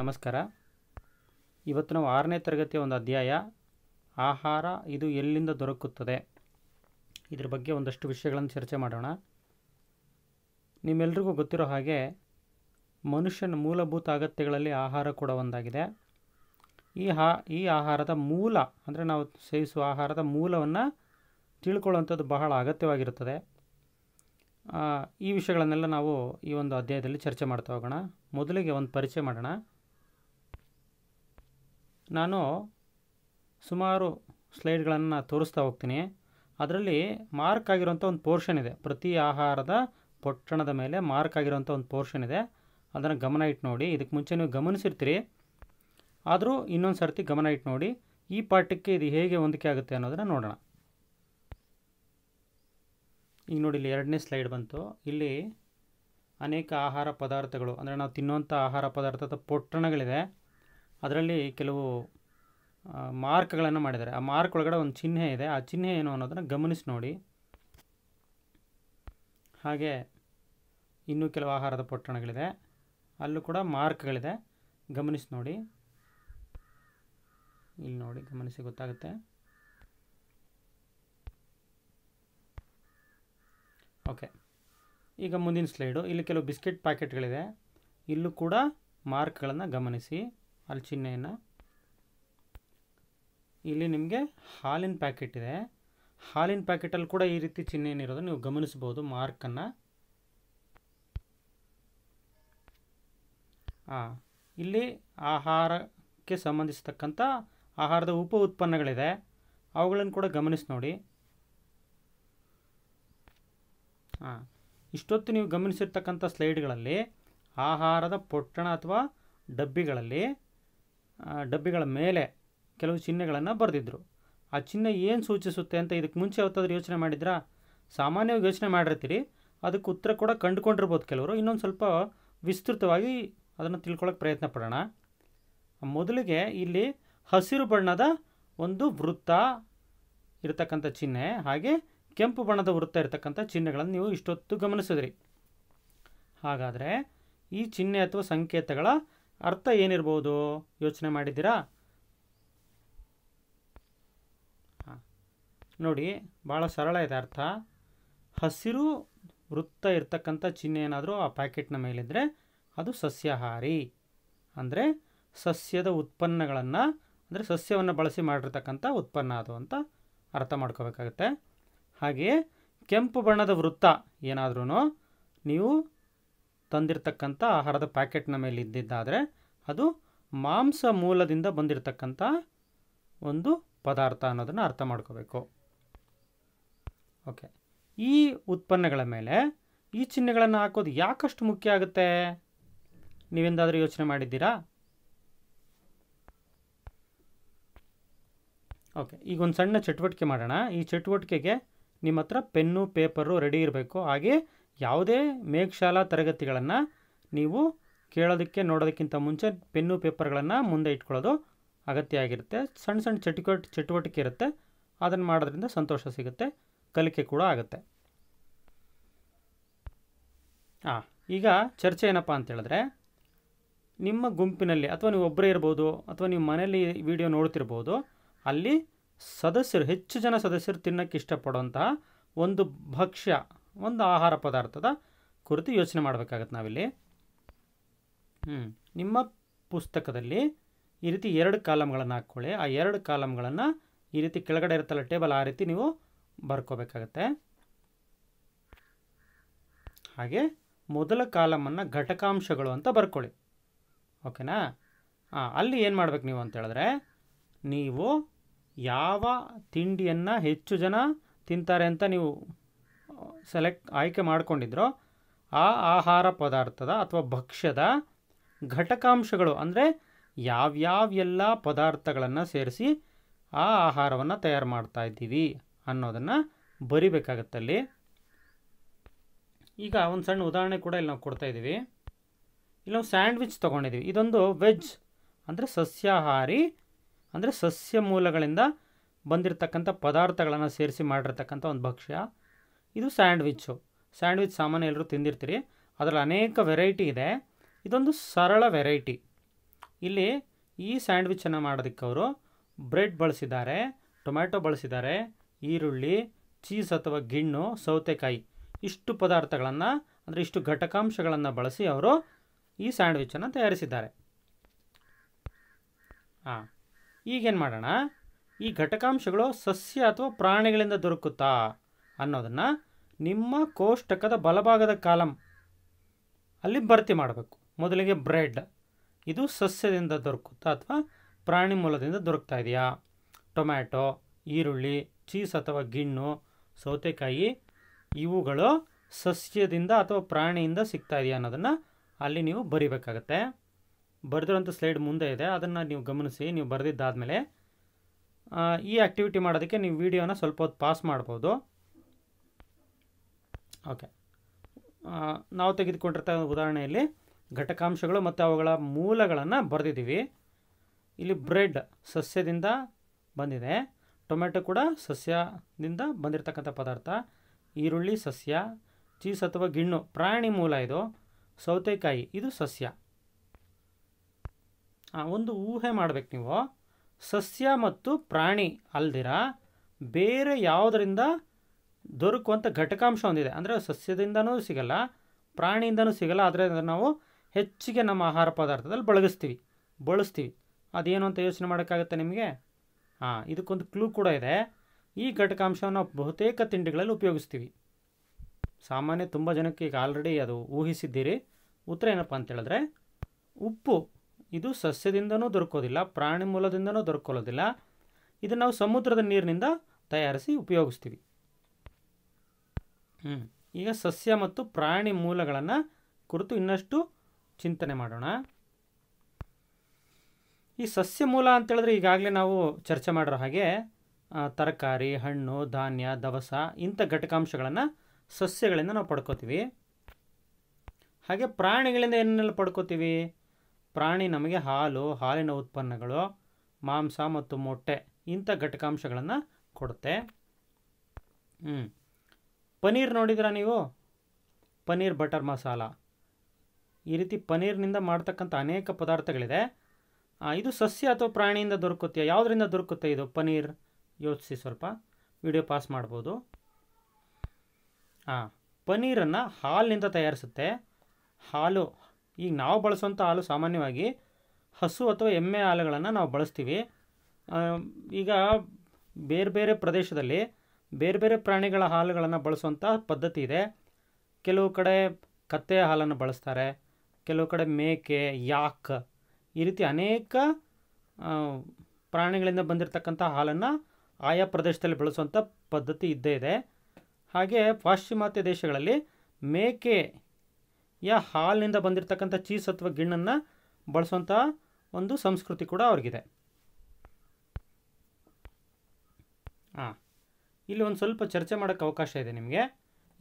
ನಮಸ್ಕಾರ ಇವತ್ತು ನಾವು ಆರನೇ ತರಗತಿಯ ಒಂದು ಅಧ್ಯಾಯ ಆಹಾರ ಇದು ಎಲ್ಲಿಂದ ದೊರಕುತ್ತದೆ ಇದ್ರ ಬಗ್ಗೆ ಒಂದಷ್ಟು ವಿಷಯಗಳನ್ನು ಚರ್ಚೆ ಮಾಡೋಣ ನಿಮ್ಮೆಲ್ರಿಗೂ ಗೊತ್ತಿರೋ ಹಾಗೆ ಮನುಷ್ಯನ ಮೂಲಭೂತ ಅಗತ್ಯಗಳಲ್ಲಿ ಆಹಾರ ಕೂಡ ಒಂದಾಗಿದೆ ಈ ಹಾ ಈ ಆಹಾರದ ಮೂಲ ಅಂದರೆ ನಾವು ಸೇವಿಸುವ ಆಹಾರದ ಮೂಲವನ್ನು ತಿಳ್ಕೊಳ್ಳುವಂಥದ್ದು ಬಹಳ ಅಗತ್ಯವಾಗಿರುತ್ತದೆ ಈ ವಿಷಯಗಳನ್ನೆಲ್ಲ ನಾವು ಈ ಒಂದು ಅಧ್ಯಾಯದಲ್ಲಿ ಚರ್ಚೆ ಮಾಡ್ತಾ ಹೋಗೋಣ ಮೊದಲಿಗೆ ಒಂದು ಪರಿಚಯ ಮಾಡೋಣ ನಾನು ಸುಮಾರು ಸ್ಲೈಡ್ಗಳನ್ನು ತೋರಿಸ್ತಾ ಹೋಗ್ತೀನಿ ಅದರಲ್ಲಿ ಮಾರ್ಕ್ ಆಗಿರುವಂಥ ಒಂದು ಪೋರ್ಷನ್ ಇದೆ ಪ್ರತಿ ಆಹಾರದ ಪೊಟ್ಟಣದ ಮೇಲೆ ಮಾರ್ಕ್ ಆಗಿರುವಂಥ ಒಂದು ಪೋರ್ಷನ್ ಇದೆ ಅದನ್ನು ಗಮನ ಇಟ್ಟು ನೋಡಿ ಇದಕ್ಕೆ ಮುಂಚೆ ನೀವು ಗಮನಿಸಿರ್ತೀರಿ ಆದರೂ ಇನ್ನೊಂದು ಸರ್ತಿ ಗಮನ ಇಟ್ಟು ನೋಡಿ ಈ ಪಾಠಕ್ಕೆ ಇದು ಹೇಗೆ ಹೊಂದಿಕೆ ಆಗುತ್ತೆ ಅನ್ನೋದನ್ನು ನೋಡೋಣ ಈಗ ನೋಡಿ ಇಲ್ಲಿ ಎರಡನೇ ಸ್ಲೈಡ್ ಬಂತು ಇಲ್ಲಿ ಅನೇಕ ಆಹಾರ ಪದಾರ್ಥಗಳು ಅಂದರೆ ನಾವು ತಿನ್ನುವಂಥ ಆಹಾರ ಪದಾರ್ಥದ ಪೊಟ್ಟಣಗಳಿದೆ ಅದರಲ್ಲಿ ಕೆಲವು ಮಾರ್ಕ್ಗಳನ್ನು ಮಾಡಿದ್ದಾರೆ ಆ ಮಾರ್ಕ್ ಒಳಗಡೆ ಒಂದು ಚಿಹ್ನೆ ಇದೆ ಆ ಚಿಹ್ನೆ ಏನು ಅನ್ನೋದನ್ನು ಗಮನಿಸಿ ನೋಡಿ ಹಾಗೆ ಇನ್ನೂ ಕೆಲವು ಆಹಾರದ ಪೊಟ್ಟಣಗಳಿದೆ ಅಲ್ಲೂ ಕೂಡ ಮಾರ್ಕ್ಗಳಿದೆ ಗಮನಿಸಿ ನೋಡಿ ಇಲ್ಲಿ ನೋಡಿ ಗಮನಿಸಿ ಗೊತ್ತಾಗುತ್ತೆ ಓಕೆ ಈಗ ಮುಂದಿನ ಸ್ಲೈಡು ಇಲ್ಲಿ ಕೆಲವು ಬಿಸ್ಕೆಟ್ ಪ್ಯಾಕೆಟ್ಗಳಿದೆ ಇಲ್ಲೂ ಕೂಡ ಮಾರ್ಕ್ಗಳನ್ನು ಗಮನಿಸಿ ಅಲ್ಲಿ ಚಿಹ್ನೆಯನ್ನು ಇಲ್ಲಿ ನಿಮಗೆ ಹಾಲಿನ ಪ್ಯಾಕೆಟ್ ಇದೆ ಹಾಲಿನ ಪ್ಯಾಕೆಟಲ್ಲಿ ಕೂಡ ಈ ರೀತಿ ಚಿಹ್ನೆ ಏನಿರೋದು ನೀವು ಗಮನಿಸ್ಬೋದು ಮಾರ್ಕನ್ನು ಹಾಂ ಇಲ್ಲಿ ಆಹಾರಕ್ಕೆ ಸಂಬಂಧಿಸತಕ್ಕಂಥ ಆಹಾರದ ಉಪ ಉತ್ಪನ್ನಗಳಿದೆ ಅವುಗಳನ್ನು ಕೂಡ ಗಮನಿಸಿ ನೋಡಿ ಹಾಂ ಇಷ್ಟೊತ್ತು ನೀವು ಗಮನಿಸಿರ್ತಕ್ಕಂಥ ಸ್ಲೈಡ್ಗಳಲ್ಲಿ ಆಹಾರದ ಪೊಟ್ಟಣ ಅಥವಾ ಡಬ್ಬಿಗಳಲ್ಲಿ ಡಬ್ಬಿಗಳ ಮೇಲೆ ಕೆಲವು ಚಿಹ್ನೆಗಳನ್ನು ಬರೆದಿದ್ದರು ಆ ಚಿಹ್ನೆ ಏನು ಸೂಚಿಸುತ್ತೆ ಅಂತ ಇದಕ್ಕೆ ಮುಂಚೆ ಯಾವತ್ತಾದ್ರೂ ಯೋಚನೆ ಮಾಡಿದ್ರಾ ಸಾಮಾನ್ಯವಾಗಿ ಯೋಚನೆ ಮಾಡಿರ್ತೀರಿ ಅದಕ್ಕೆ ಉತ್ತರ ಕೂಡ ಕಂಡುಕೊಂಡಿರ್ಬೋದು ಕೆಲವರು ಇನ್ನೊಂದು ಸ್ವಲ್ಪ ವಿಸ್ತೃತವಾಗಿ ಅದನ್ನು ತಿಳ್ಕೊಳ್ಳೋಕೆ ಪ್ರಯತ್ನ ಪಡೋಣ ಮೊದಲಿಗೆ ಇಲ್ಲಿ ಹಸಿರು ಬಣ್ಣದ ಒಂದು ವೃತ್ತ ಇರತಕ್ಕಂಥ ಚಿಹ್ನೆ ಹಾಗೆ ಕೆಂಪು ಬಣ್ಣದ ವೃತ್ತ ಇರತಕ್ಕಂಥ ಚಿಹ್ನೆಗಳನ್ನು ನೀವು ಇಷ್ಟೊತ್ತು ಗಮನಿಸಿದ್ರಿ ಹಾಗಾದರೆ ಈ ಚಿಹ್ನೆ ಅಥವಾ ಸಂಕೇತಗಳ ಅರ್ಥ ಏನಿರ್ಬೋದು ಯೋಚನೆ ಮಾಡಿದ್ದೀರಾ ನೋಡಿ ಭಾಳ ಸರಳ ಇದೆ ಅರ್ಥ ಹಸಿರು ವೃತ್ತ ಇರ್ತಕ್ಕಂಥ ಚಿಹ್ನೆ ಏನಾದರೂ ಆ ಪ್ಯಾಕೆಟ್ನ ಮೇಲಿದ್ದರೆ ಅದು ಸಸ್ಯಾಹಾರಿ ಅಂದರೆ ಸಸ್ಯದ ಉತ್ಪನ್ನಗಳನ್ನು ಅಂದರೆ ಸಸ್ಯವನ್ನು ಬಳಸಿ ಮಾಡಿರ್ತಕ್ಕಂಥ ಉತ್ಪನ್ನ ಅದು ಅಂತ ಅರ್ಥ ಮಾಡ್ಕೋಬೇಕಾಗತ್ತೆ ಹಾಗೆಯೇ ಕೆಂಪು ಬಣ್ಣದ ವೃತ್ತ ಏನಾದ್ರೂ ನೀವು ತಂದಿರತಕ್ಕಂಥ ಆಹಾರದ ಪ್ಯಾಕೆಟ್ನ ಮೇಲೆ ಇದ್ದಿದ್ದಾದರೆ ಅದು ಮಾಂಸ ಮೂಲದಿಂದ ಬಂದಿರತಕ್ಕಂಥ ಒಂದು ಪದಾರ್ಥ ಅನ್ನೋದನ್ನು ಅರ್ಥ ಮಾಡ್ಕೋಬೇಕು ಓಕೆ ಈ ಉತ್ಪನ್ನಗಳ ಮೇಲೆ ಈ ಚಿಹ್ನೆಗಳನ್ನು ಹಾಕೋದು ಯಾಕಷ್ಟು ಮುಖ್ಯ ಆಗುತ್ತೆ ನೀವೆಂದಾದರೂ ಯೋಚನೆ ಮಾಡಿದ್ದೀರಾ ಓಕೆ ಈಗ ಒಂದು ಸಣ್ಣ ಚಟುವಟಿಕೆ ಮಾಡೋಣ ಈ ಚಟುವಟಿಕೆಗೆ ನಿಮ್ಮ ಹತ್ರ ಪೆನ್ನು ಪೇಪರು ರೆಡಿ ಇರಬೇಕು ಹಾಗೆ ಯಾವುದೇ ಮೇಘಶಾಲಾ ತರಗತಿಗಳನ್ನು ನೀವು ಕೇಳೋದಕ್ಕೆ ನೋಡೋದಕ್ಕಿಂತ ಮುಂಚೆ ಪೆನ್ನು ಪೇಪರ್ಗಳನ್ನು ಮುಂದೆ ಇಟ್ಕೊಳ್ಳೋದು ಅಗತ್ಯ ಆಗಿರುತ್ತೆ ಸಣ್ಣ ಸಣ್ಣ ಚಟುವಟ ಚಟುವಟಿಕೆ ಇರುತ್ತೆ ಅದನ್ನು ಮಾಡೋದ್ರಿಂದ ಸಂತೋಷ ಸಿಗುತ್ತೆ ಕಲಿಕೆ ಕೂಡ ಆಗುತ್ತೆ ಹಾಂ ಈಗ ಚರ್ಚೆ ಏನಪ್ಪ ಅಂತೇಳಿದ್ರೆ ನಿಮ್ಮ ಗುಂಪಿನಲ್ಲಿ ಅಥವಾ ನೀವು ಒಬ್ಬರೇ ಇರ್ಬೋದು ಅಥವಾ ನೀವು ಮನೆಯಲ್ಲಿ ವಿಡಿಯೋ ನೋಡ್ತಿರ್ಬೋದು ಅಲ್ಲಿ ಸದಸ್ಯರು ಹೆಚ್ಚು ಜನ ಸದಸ್ಯರು ತಿನ್ನೋಕ್ಕೆ ಇಷ್ಟಪಡುವಂತಹ ಒಂದು ಭಕ್ಷ್ಯ ಒಂದು ಆಹಾರ ಪದಾರ್ಥದ ಕುರಿತು ಯೋಚನೆ ಮಾಡಬೇಕಾಗತ್ತೆ ನಾವಿಲ್ಲಿ ಹ್ಞೂ ನಿಮ್ಮ ಪುಸ್ತಕದಲ್ಲಿ ಈ ರೀತಿ ಎರಡು ಕಾಲಮ್ಗಳನ್ನು ಹಾಕ್ಕೊಳ್ಳಿ ಆ ಎರಡು ಕಾಲಮ್ಗಳನ್ನು ಈ ರೀತಿ ಕೆಳಗಡೆ ಇರುತ್ತಲ್ಲ ಟೇಬಲ್ ಆ ರೀತಿ ನೀವು ಬರ್ಕೋಬೇಕಾಗತ್ತೆ ಹಾಗೆ ಮೊದಲ ಕಾಲಮನ್ನು ಘಟಕಾಂಶಗಳು ಅಂತ ಬರ್ಕೊಳ್ಳಿ ಓಕೆನಾ ಹಾಂ ಅಲ್ಲಿ ಏನು ಮಾಡ್ಬೇಕು ನೀವು ಅಂತೇಳಿದ್ರೆ ನೀವು ಯಾವ ತಿಂಡಿಯನ್ನು ಹೆಚ್ಚು ಜನ ತಿಂತಾರೆ ಅಂತ ನೀವು ಸೆಲೆಕ್ಟ್ ಆಯ್ಕೆ ಮಾಡಿಕೊಂಡಿದ್ರೋ ಆ ಆಹಾರ ಪದಾರ್ಥದ ಅಥವಾ ಭಕ್ಷ್ಯದ ಘಟಕಾಂಶಗಳು ಅಂದರೆ ಯಾವ್ಯಾವೆಲ್ಲ ಪದಾರ್ಥಗಳನ್ನು ಸೇರಿಸಿ ಆ ಆಹಾರವನ್ನು ತಯಾರು ಮಾಡ್ತಾ ಇದ್ದೀವಿ ಅನ್ನೋದನ್ನು ಬರಿಬೇಕಾಗತ್ತಲ್ಲಿ ಈಗ ಒಂದು ಸಣ್ಣ ಉದಾಹರಣೆ ಕೂಡ ಇಲ್ಲಿ ನಾವು ಕೊಡ್ತಾ ಇದ್ದೀವಿ ಇಲ್ಲಿ ನಾವು ಸ್ಯಾಂಡ್ವಿಚ್ ತೊಗೊಂಡಿದ್ದೀವಿ ಇದೊಂದು ವೆಜ್ ಅಂದರೆ ಸಸ್ಯಾಹಾರಿ ಅಂದರೆ ಸಸ್ಯ ಮೂಲಗಳಿಂದ ಬಂದಿರತಕ್ಕಂಥ ಪದಾರ್ಥಗಳನ್ನು ಸೇರಿಸಿ ಮಾಡಿರ್ತಕ್ಕಂಥ ಒಂದು ಭಕ್ಷ್ಯ ಇದು ಸ್ಯಾಂಡ್ವಿಚ್ಚು ಸ್ಯಾಂಡ್ವಿಚ್ ಸಾಮಾನ್ಯ ಎಲ್ಲರೂ ತಿಂದಿರ್ತೀರಿ ಅದರಲ್ಲಿ ಅನೇಕ ವೆರೈಟಿ ಇದೆ ಇದೊಂದು ಸರಳ ವೆರೈಟಿ ಇಲ್ಲಿ ಈ ಸ್ಯಾಂಡ್ವಿಚ್ಚನ್ನು ಮಾಡೋದಕ್ಕೆ ಅವರು ಬ್ರೆಡ್ ಬಳಸಿದ್ದಾರೆ ಟೊಮ್ಯಾಟೊ ಬಳಸಿದ್ದಾರೆ ಈರುಳ್ಳಿ ಚೀಸ್ ಅಥವಾ ಗಿಣ್ಣು ಸೌತೆಕಾಯಿ ಇಷ್ಟು ಪದಾರ್ಥಗಳನ್ನು ಅಂದರೆ ಇಷ್ಟು ಘಟಕಾಂಶಗಳನ್ನು ಬಳಸಿ ಅವರು ಈ ಸ್ಯಾಂಡ್ವಿಚ್ಚನ್ನು ತಯಾರಿಸಿದ್ದಾರೆ ಹಾಂ ಈಗೇನು ಮಾಡೋಣ ಈ ಘಟಕಾಂಶಗಳು ಸಸ್ಯ ಅಥವಾ ಪ್ರಾಣಿಗಳಿಂದ ದೊರಕುತ್ತಾ ಅನ್ನೋದನ್ನು ನಿಮ್ಮ ಕೋಷ್ಟಕದ ಬಲಭಾಗದ ಕಾಲಂ ಅಲ್ಲಿ ಭರ್ತಿ ಮಾಡಬೇಕು ಮೊದಲಿಗೆ ಬ್ರೆಡ್ ಇದು ಸಸ್ಯದಿಂದ ದೊರಕುತ್ತಾ ಅಥವಾ ಪ್ರಾಣಿ ಮೂಲದಿಂದ ದೊರಕ್ತಾ ಇದೆಯಾ ಟೊಮ್ಯಾಟೊ ಈರುಳ್ಳಿ ಚೀಸ್ ಅಥವಾ ಗಿಣ್ಣು ಸೌತೆಕಾಯಿ ಇವುಗಳು ಸಸ್ಯದಿಂದ ಅಥವಾ ಪ್ರಾಣಿಯಿಂದ ಸಿಗ್ತಾ ಇದೆಯಾ ಅನ್ನೋದನ್ನು ಅಲ್ಲಿ ನೀವು ಬರಿಬೇಕಾಗತ್ತೆ ಬರೆದಿರೋಂಥ ಸ್ಲೈಡ್ ಮುಂದೆ ಇದೆ ಅದನ್ನು ನೀವು ಗಮನಿಸಿ ನೀವು ಬರೆದಿದ್ದಾದಮೇಲೆ ಈ ಆ್ಯಕ್ಟಿವಿಟಿ ಮಾಡೋದಕ್ಕೆ ನೀವು ವೀಡಿಯೋನ ಸ್ವಲ್ಪ ಹೊತ್ತು ಪಾಸ್ ಮಾಡ್ಬೋದು ಓಕೆ ನಾವು ತೆಗೆದುಕೊಂಡಿರ್ತಕ್ಕಂಥ ಉದಾಹರಣೆಯಲ್ಲಿ ಘಟಕಾಂಶಗಳು ಮತ್ತು ಅವುಗಳ ಮೂಲಗಳನ್ನು ಬರೆದಿದ್ದೀವಿ ಇಲ್ಲಿ ಬ್ರೆಡ್ ಸಸ್ಯದಿಂದ ಬಂದಿದೆ ಟೊಮೆಟೊ ಕೂಡ ಸಸ್ಯದಿಂದ ಬಂದಿರತಕ್ಕಂಥ ಪದಾರ್ಥ ಈರುಳ್ಳಿ ಸಸ್ಯ ಚೀಸ್ ಅಥವಾ ಗಿಣ್ಣು ಪ್ರಾಣಿ ಮೂಲ ಇದು ಸೌತೆಕಾಯಿ ಇದು ಸಸ್ಯ ಒಂದು ಊಹೆ ಮಾಡಬೇಕು ನೀವು ಸಸ್ಯ ಮತ್ತು ಪ್ರಾಣಿ ಅಲ್ದಿರ ಬೇರೆ ಯಾವುದರಿಂದ ದೊರಕುವಂಥ ಘಟಕಾಂಶ ಒಂದಿದೆ ಅಂದರೆ ಸಸ್ಯದಿಂದನೂ ಸಿಗಲ್ಲ ಪ್ರಾಣಿಯಿಂದನೂ ಸಿಗಲ್ಲ ಆದರೆ ನಾವು ಹೆಚ್ಚಿಗೆ ನಮ್ಮ ಆಹಾರ ಪದಾರ್ಥದಲ್ಲಿ ಬಳಗಿಸ್ತೀವಿ ಬಳಸ್ತೀವಿ ಅದೇನು ಅಂತ ಯೋಚನೆ ಮಾಡೋಕ್ಕಾಗತ್ತೆ ನಿಮಗೆ ಹಾಂ ಇದಕ್ಕೊಂದು ಕ್ಲೂ ಕೂಡ ಇದೆ ಈ ಘಟಕಾಂಶವನ್ನು ಬಹುತೇಕ ತಿಂಡಿಗಳಲ್ಲಿ ಉಪಯೋಗಿಸ್ತೀವಿ ಸಾಮಾನ್ಯ ತುಂಬ ಜನಕ್ಕೆ ಈಗ ಆಲ್ರೆಡಿ ಅದು ಊಹಿಸಿದ್ದೀರಿ ಉತ್ತರ ಏನಪ್ಪ ಅಂತೇಳಿದ್ರೆ ಉಪ್ಪು ಇದು ಸಸ್ಯದಿಂದನೂ ದೊರಕೋದಿಲ್ಲ ಪ್ರಾಣಿ ಮೂಲದಿಂದನೂ ದೊರಕೋದಿಲ್ಲ ಇದನ್ನು ನಾವು ಸಮುದ್ರದ ನೀರಿನಿಂದ ತಯಾರಿಸಿ ಉಪಯೋಗಿಸ್ತೀವಿ ಈಗ ಸಸ್ಯ ಮತ್ತು ಪ್ರಾಣಿ ಮೂಲಗಳನ್ನು ಕುರಿತು ಇನ್ನಷ್ಟು ಚಿಂತನೆ ಮಾಡೋಣ ಈ ಸಸ್ಯ ಮೂಲ ಅಂತೇಳಿದ್ರೆ ಈಗಾಗಲೇ ನಾವು ಚರ್ಚೆ ಮಾಡಿರೋ ಹಾಗೆ ತರಕಾರಿ ಹಣ್ಣು ಧಾನ್ಯ ದವಸ ಇಂಥ ಘಟಕಾಂಶಗಳನ್ನು ಸಸ್ಯಗಳಿಂದ ನಾವು ಪಡ್ಕೋತೀವಿ ಹಾಗೆ ಪ್ರಾಣಿಗಳಿಂದ ಏನೆಲ್ಲ ಪಡ್ಕೋತೀವಿ ಪ್ರಾಣಿ ನಮಗೆ ಹಾಲು ಹಾಲಿನ ಉತ್ಪನ್ನಗಳು ಮಾಂಸ ಮತ್ತು ಮೊಟ್ಟೆ ಇಂಥ ಘಟಕಾಂಶಗಳನ್ನು ಕೊಡುತ್ತೆ ಹ್ಞೂ ಪನೀರ್ ನೋಡಿದ್ರ ನೀವು ಪನೀರ್ ಬಟರ್ ಮಸಾಲ ಈ ರೀತಿ ಪನ್ನೀರ್ನಿಂದ ಮಾಡ್ತಕ್ಕಂಥ ಅನೇಕ ಪದಾರ್ಥಗಳಿದೆ ಇದು ಸಸ್ಯ ಅಥವಾ ಪ್ರಾಣಿಯಿಂದ ದೊರಕುತ್ತೆ ಯಾವುದರಿಂದ ದೊರಕುತ್ತೆ ಇದು ಪನೀರ್ ಯೋಚಿಸಿ ಸ್ವಲ್ಪ ವಿಡಿಯೋ ಪಾಸ್ ಮಾಡ್ಬೋದು ಹಾಂ ಪನ್ನೀರನ್ನು ಹಾಲಿನಿಂದ ತಯಾರಿಸುತ್ತೆ ಹಾಲು ಈಗ ನಾವು ಬಳಸುವಂಥ ಹಾಲು ಸಾಮಾನ್ಯವಾಗಿ ಹಸು ಅಥವಾ ಎಮ್ಮೆ ಹಾಲುಗಳನ್ನು ನಾವು ಬಳಸ್ತೀವಿ ಈಗ ಬೇರೆ ಬೇರೆ ಪ್ರದೇಶದಲ್ಲಿ ಬೇರೆ ಬೇರೆ ಪ್ರಾಣಿಗಳ ಹಾಲುಗಳನ್ನು ಬಳಸುವಂಥ ಪದ್ಧತಿ ಇದೆ ಕೆಲವು ಕಡೆ ಕತ್ತೆಯ ಹಾಲನ್ನು ಬಳಸ್ತಾರೆ ಕೆಲವು ಕಡೆ ಮೇಕೆ ಯಾಕ್ ಈ ರೀತಿ ಅನೇಕ ಪ್ರಾಣಿಗಳಿಂದ ಬಂದಿರತಕ್ಕಂಥ ಹಾಲನ್ನು ಆಯಾ ಪ್ರದೇಶದಲ್ಲಿ ಬಳಸುವಂಥ ಪದ್ಧತಿ ಇದ್ದೇ ಇದೆ ಹಾಗೆ ಪಾಶ್ಚಿಮಾತ್ಯ ದೇಶಗಳಲ್ಲಿ ಮೇಕೆಯ ಹಾಲಿನಿಂದ ಬಂದಿರತಕ್ಕಂಥ ಚೀಸ್ ಅಥವಾ ಗಿಣ್ಣನ್ನು ಬಳಸುವಂಥ ಒಂದು ಸಂಸ್ಕೃತಿ ಕೂಡ ಅವ್ರಿಗಿದೆ ಹಾಂ ಇಲ್ಲಿ ಒಂದು ಸ್ವಲ್ಪ ಚರ್ಚೆ ಮಾಡೋಕ್ಕೆ ಅವಕಾಶ ಇದೆ ನಿಮಗೆ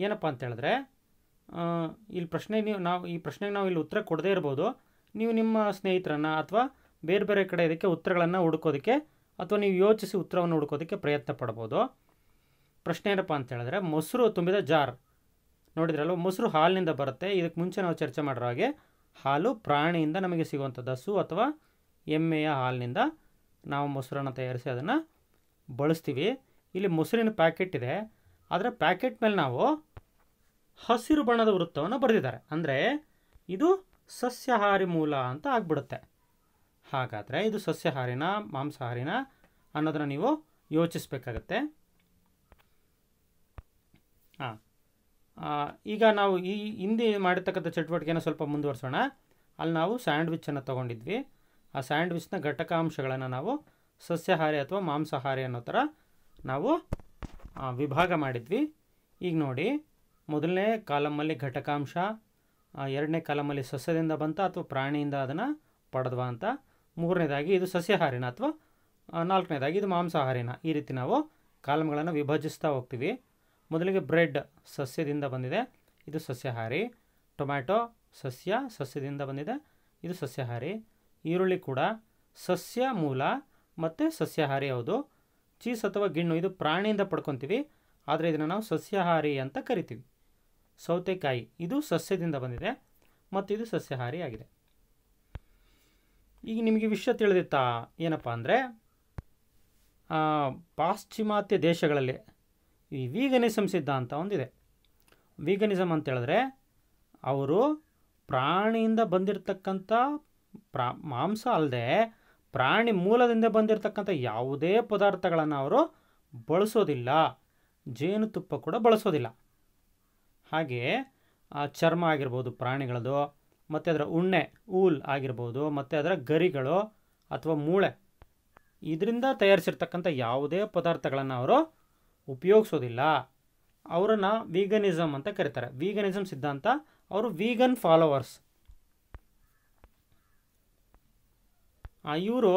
ಏನಪ್ಪ ಅಂತ ಹೇಳಿದ್ರೆ ಇಲ್ಲಿ ಪ್ರಶ್ನೆಗೆ ನೀವು ನಾವು ಈ ಪ್ರಶ್ನೆಗೆ ನಾವು ಇಲ್ಲಿ ಉತ್ತರ ಕೊಡದೇ ಇರ್ಬೋದು ನೀವು ನಿಮ್ಮ ಸ್ನೇಹಿತರನ್ನು ಅಥವಾ ಬೇರೆ ಬೇರೆ ಕಡೆ ಇದಕ್ಕೆ ಉತ್ತರಗಳನ್ನು ಹುಡುಕೋದಕ್ಕೆ ಅಥವಾ ನೀವು ಯೋಚಿಸಿ ಉತ್ತರವನ್ನು ಹುಡುಕೋದಕ್ಕೆ ಪ್ರಯತ್ನ ಪಡ್ಬೋದು ಪ್ರಶ್ನೆ ಏನಪ್ಪ ಅಂತೇಳಿದ್ರೆ ಮೊಸರು ತುಂಬಿದ ಜಾರ್ ನೋಡಿದ್ರಲ್ಲ ಮೊಸರು ಹಾಲಿನಿಂದ ಬರುತ್ತೆ ಇದಕ್ಕೆ ಮುಂಚೆ ನಾವು ಚರ್ಚೆ ಮಾಡಿರೋ ಹಾಗೆ ಹಾಲು ಪ್ರಾಣಿಯಿಂದ ನಮಗೆ ಸಿಗುವಂಥದ್ದು ಹಸು ಅಥವಾ ಎಮ್ಮೆಯ ಹಾಲಿನಿಂದ ನಾವು ಮೊಸರನ್ನು ತಯಾರಿಸಿ ಅದನ್ನು ಬಳಸ್ತೀವಿ ಇಲ್ಲಿ ಮೊಸರಿನ ಪ್ಯಾಕೆಟ್ ಇದೆ ಅದರ ಪ್ಯಾಕೆಟ್ ಮೇಲೆ ನಾವು ಹಸಿರು ಬಣ್ಣದ ವೃತ್ತವನ್ನು ಬರೆದಿದ್ದಾರೆ ಅಂದರೆ ಇದು ಸಸ್ಯಾಹಾರಿ ಮೂಲ ಅಂತ ಆಗ್ಬಿಡುತ್ತೆ ಹಾಗಾದರೆ ಇದು ಸಸ್ಯಾಹಾರಿನ ಮಾಂಸಾಹಾರಿನ ಅನ್ನೋದನ್ನು ನೀವು ಯೋಚಿಸಬೇಕಾಗತ್ತೆ ಹಾಂ ಈಗ ನಾವು ಈ ಹಿಂದೆ ಮಾಡಿರ್ತಕ್ಕಂಥ ಚಟುವಟಿಕೆಯನ್ನು ಸ್ವಲ್ಪ ಮುಂದುವರಿಸೋಣ ಅಲ್ಲಿ ನಾವು ಸ್ಯಾಂಡ್ವಿಚ್ಚನ್ನು ತೊಗೊಂಡಿದ್ವಿ ಆ ಸ್ಯಾಂಡ್ವಿಚ್ನ ಘಟಕಾಂಶಗಳನ್ನು ನಾವು ಸಸ್ಯಾಹಾರಿ ಅಥವಾ ಮಾಂಸಾಹಾರಿ ಅನ್ನೋ ಥರ ನಾವು ವಿಭಾಗ ಮಾಡಿದ್ವಿ ಈಗ ನೋಡಿ ಮೊದಲನೇ ಕಾಲಮ್ಮಲ್ಲಿ ಘಟಕಾಂಶ ಎರಡನೇ ಕಾಲಮ್ಮಲ್ಲಿ ಸಸ್ಯದಿಂದ ಬಂತ ಅಥವಾ ಪ್ರಾಣಿಯಿಂದ ಅದನ್ನು ಪಡೆದ್ವಾ ಅಂತ ಮೂರನೇದಾಗಿ ಇದು ಸಸ್ಯಾಹಾರಿನ ಅಥವಾ ನಾಲ್ಕನೇದಾಗಿ ಇದು ಮಾಂಸಾಹಾರಿನ ಈ ರೀತಿ ನಾವು ಕಾಲಮ್ಗಳನ್ನು ವಿಭಜಿಸ್ತಾ ಹೋಗ್ತೀವಿ ಮೊದಲಿಗೆ ಬ್ರೆಡ್ ಸಸ್ಯದಿಂದ ಬಂದಿದೆ ಇದು ಸಸ್ಯಾಹಾರಿ ಟೊಮ್ಯಾಟೊ ಸಸ್ಯ ಸಸ್ಯದಿಂದ ಬಂದಿದೆ ಇದು ಸಸ್ಯಾಹಾರಿ ಈರುಳ್ಳಿ ಕೂಡ ಸಸ್ಯ ಮೂಲ ಮತ್ತು ಸಸ್ಯಾಹಾರಿ ಹೌದು ಚೀಸ್ ಅಥವಾ ಗಿಣ್ಣು ಇದು ಪ್ರಾಣಿಯಿಂದ ಪಡ್ಕೊತೀವಿ ಆದರೆ ಇದನ್ನು ನಾವು ಸಸ್ಯಾಹಾರಿ ಅಂತ ಕರಿತೀವಿ ಸೌತೆಕಾಯಿ ಇದು ಸಸ್ಯದಿಂದ ಬಂದಿದೆ ಮತ್ತು ಇದು ಸಸ್ಯಾಹಾರಿ ಆಗಿದೆ ಈಗ ನಿಮಗೆ ವಿಷಯ ತಿಳಿದಿತ್ತಾ ಏನಪ್ಪ ಅಂದರೆ ಪಾಶ್ಚಿಮಾತ್ಯ ದೇಶಗಳಲ್ಲಿ ಈ ವೀಗನಿಸಮ್ ಸಿದ್ಧಾಂತ ಒಂದಿದೆ ವೀಗನಿಸಮ್ ಅಂತ ಹೇಳಿದ್ರೆ ಅವರು ಪ್ರಾಣಿಯಿಂದ ಬಂದಿರತಕ್ಕಂಥ ಪ್ರಾ ಮಾಂಸ ಅಲ್ಲದೆ ಪ್ರಾಣಿ ಮೂಲದಿಂದ ಬಂದಿರತಕ್ಕಂಥ ಯಾವುದೇ ಪದಾರ್ಥಗಳನ್ನು ಅವರು ಬಳಸೋದಿಲ್ಲ ಜೇನುತುಪ್ಪ ಕೂಡ ಬಳಸೋದಿಲ್ಲ ಹಾಗೆ ಆ ಚರ್ಮ ಆಗಿರ್ಬೋದು ಪ್ರಾಣಿಗಳದು ಮತ್ತು ಅದರ ಉಣ್ಣೆ ಊಲ್ ಆಗಿರ್ಬೋದು ಮತ್ತು ಅದರ ಗರಿಗಳು ಅಥವಾ ಮೂಳೆ ಇದರಿಂದ ತಯಾರಿಸಿರ್ತಕ್ಕಂಥ ಯಾವುದೇ ಪದಾರ್ಥಗಳನ್ನು ಅವರು ಉಪಯೋಗಿಸೋದಿಲ್ಲ ಅವರನ್ನು ವೀಗನಿಸಮ್ ಅಂತ ಕರೀತಾರೆ ವೀಗನಿಸಮ್ ಸಿದ್ಧಾಂತ ಅವರು ವೀಗನ್ ಫಾಲೋವರ್ಸ್ ಇವರು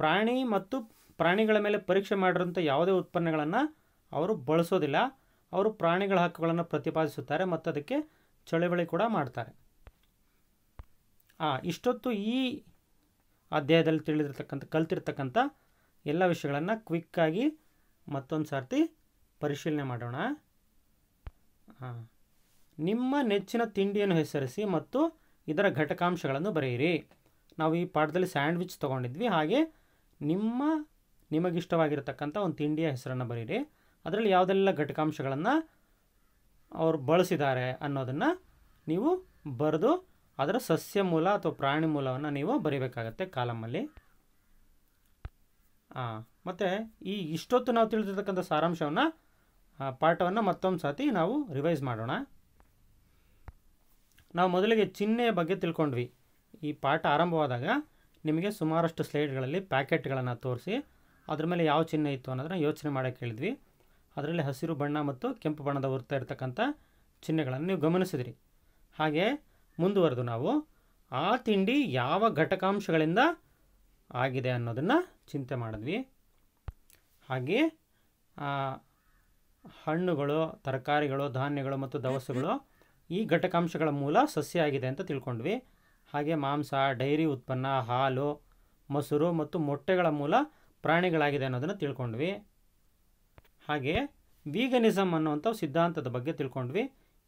ಪ್ರಾಣಿ ಮತ್ತು ಪ್ರಾಣಿಗಳ ಮೇಲೆ ಪರೀಕ್ಷೆ ಮಾಡಿರೋಂಥ ಯಾವುದೇ ಉತ್ಪನ್ನಗಳನ್ನು ಅವರು ಬಳಸೋದಿಲ್ಲ ಅವರು ಪ್ರಾಣಿಗಳ ಹಕ್ಕುಗಳನ್ನು ಪ್ರತಿಪಾದಿಸುತ್ತಾರೆ ಮತ್ತು ಅದಕ್ಕೆ ಚಳವಳಿ ಕೂಡ ಮಾಡ್ತಾರೆ ಇಷ್ಟೊತ್ತು ಈ ಅಧ್ಯಾಯದಲ್ಲಿ ತಿಳಿದಿರ್ತಕ್ಕಂಥ ಕಲ್ತಿರ್ತಕ್ಕಂಥ ಎಲ್ಲ ವಿಷಯಗಳನ್ನು ಕ್ವಿಕ್ಕಾಗಿ ಮತ್ತೊಂದು ಸರ್ತಿ ಪರಿಶೀಲನೆ ಮಾಡೋಣ ನಿಮ್ಮ ನೆಚ್ಚಿನ ತಿಂಡಿಯನ್ನು ಹೆಸರಿಸಿ ಮತ್ತು ಇದರ ಘಟಕಾಂಶಗಳನ್ನು ಬರೆಯಿರಿ ನಾವು ಈ ಪಾಠದಲ್ಲಿ ಸ್ಯಾಂಡ್ವಿಚ್ ತೊಗೊಂಡಿದ್ವಿ ಹಾಗೆ ನಿಮ್ಮ ನಿಮಗಿಷ್ಟವಾಗಿರತಕ್ಕಂಥ ಒಂದು ತಿಂಡಿಯ ಹೆಸರನ್ನು ಬರೀರಿ ಅದರಲ್ಲಿ ಯಾವುದೆಲ್ಲ ಘಟಕಾಂಶಗಳನ್ನು ಅವರು ಬಳಸಿದ್ದಾರೆ ಅನ್ನೋದನ್ನು ನೀವು ಬರೆದು ಅದರ ಸಸ್ಯ ಮೂಲ ಅಥವಾ ಪ್ರಾಣಿ ಮೂಲವನ್ನು ನೀವು ಬರೀಬೇಕಾಗತ್ತೆ ಕಾಲಮಲ್ಲಿ ಮತ್ತು ಈ ಇಷ್ಟೊತ್ತು ನಾವು ತಿಳಿದಿರ್ತಕ್ಕಂಥ ಸಾರಾಂಶವನ್ನು ಪಾಠವನ್ನು ಮತ್ತೊಂದು ಸಾತಿ ನಾವು ರಿವೈಸ್ ಮಾಡೋಣ ನಾವು ಮೊದಲಿಗೆ ಚಿಹ್ನೆಯ ಬಗ್ಗೆ ತಿಳ್ಕೊಂಡ್ವಿ ಈ ಪಾಠ ಆರಂಭವಾದಾಗ ನಿಮಗೆ ಸುಮಾರಷ್ಟು ಸ್ಲೈಡ್ಗಳಲ್ಲಿ ಪ್ಯಾಕೆಟ್ಗಳನ್ನು ತೋರಿಸಿ ಅದ್ರ ಮೇಲೆ ಯಾವ ಚಿಹ್ನೆ ಇತ್ತು ಅನ್ನೋದನ್ನ ಯೋಚನೆ ಮಾಡೋಕೆ ಹೇಳಿದ್ವಿ ಅದರಲ್ಲಿ ಹಸಿರು ಬಣ್ಣ ಮತ್ತು ಕೆಂಪು ಬಣ್ಣದ ವೃತ್ತ ಇರತಕ್ಕಂಥ ಚಿಹ್ನೆಗಳನ್ನು ನೀವು ಗಮನಿಸಿದ್ರಿ ಹಾಗೆ ಮುಂದುವರೆದು ನಾವು ಆ ತಿಂಡಿ ಯಾವ ಘಟಕಾಂಶಗಳಿಂದ ಆಗಿದೆ ಅನ್ನೋದನ್ನು ಚಿಂತೆ ಮಾಡಿದ್ವಿ ಹಾಗೆ ಹಣ್ಣುಗಳು ತರಕಾರಿಗಳು ಧಾನ್ಯಗಳು ಮತ್ತು ದವಸಗಳು ಈ ಘಟಕಾಂಶಗಳ ಮೂಲ ಸಸ್ಯ ಆಗಿದೆ ಅಂತ ತಿಳ್ಕೊಂಡ್ವಿ ಹಾಗೆ ಮಾಂಸ ಡೈರಿ ಉತ್ಪನ್ನ ಹಾಲು ಮೊಸರು ಮತ್ತು ಮೊಟ್ಟೆಗಳ ಮೂಲ ಪ್ರಾಣಿಗಳಾಗಿದೆ ಅನ್ನೋದನ್ನು ತಿಳ್ಕೊಂಡ್ವಿ ಹಾಗೆ ವೀಗನಿಸಮ್ ಅನ್ನುವಂಥ ಸಿದ್ಧಾಂತದ ಬಗ್ಗೆ ತಿಳ್ಕೊಂಡ್ವಿ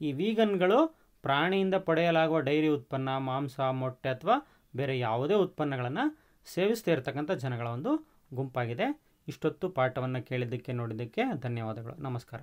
ಈ ವೀಗನ್ಗಳು ಪ್ರಾಣಿಯಿಂದ ಪಡೆಯಲಾಗುವ ಡೈರಿ ಉತ್ಪನ್ನ ಮಾಂಸ ಮೊಟ್ಟೆ ಅಥವಾ ಬೇರೆ ಯಾವುದೇ ಉತ್ಪನ್ನಗಳನ್ನು ಸೇವಿಸ್ತಾ ಇರತಕ್ಕಂಥ ಜನಗಳ ಒಂದು ಗುಂಪಾಗಿದೆ ಇಷ್ಟೊತ್ತು ಪಾಠವನ್ನು ಕೇಳಿದ್ದಕ್ಕೆ ನೋಡಿದ್ದಕ್ಕೆ ಧನ್ಯವಾದಗಳು ನಮಸ್ಕಾರ